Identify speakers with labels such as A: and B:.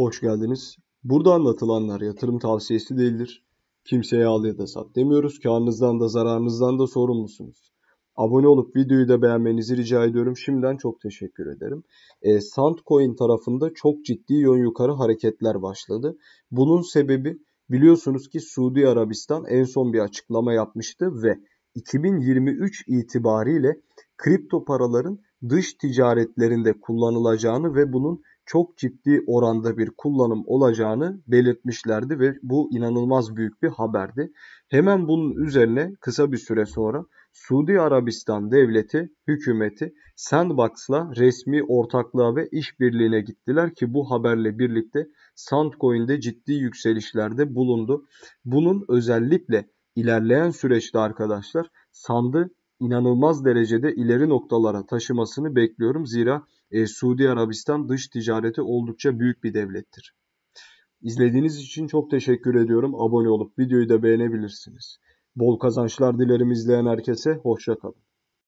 A: Hoş geldiniz. Burada anlatılanlar yatırım tavsiyesi değildir. Kimseye al ya da sat demiyoruz. Kârınızdan da zararınızdan da sorumlusunuz. Abone olup videoyu da beğenmenizi rica ediyorum. Şimdiden çok teşekkür ederim. E, Sandcoin tarafında çok ciddi yön yukarı hareketler başladı. Bunun sebebi biliyorsunuz ki Suudi Arabistan en son bir açıklama yapmıştı ve 2023 itibariyle kripto paraların dış ticaretlerinde kullanılacağını ve bunun çok ciddi oranda bir kullanım olacağını belirtmişlerdi ve bu inanılmaz büyük bir haberdi. Hemen bunun üzerine kısa bir süre sonra Suudi Arabistan devleti hükümeti Sandbox'la resmi ortaklığa ve işbirliğine gittiler ki bu haberle birlikte Sandcoin'de ciddi yükselişlerde bulundu. Bunun özellikle ilerleyen süreçte arkadaşlar sandı inanılmaz derecede ileri noktalara taşımasını bekliyorum. Zira e, Suudi Arabistan dış ticareti oldukça büyük bir devlettir. İzlediğiniz için çok teşekkür ediyorum. Abone olup videoyu da beğenebilirsiniz. Bol kazançlar dilerim izleyen herkese. Hoşçakalın.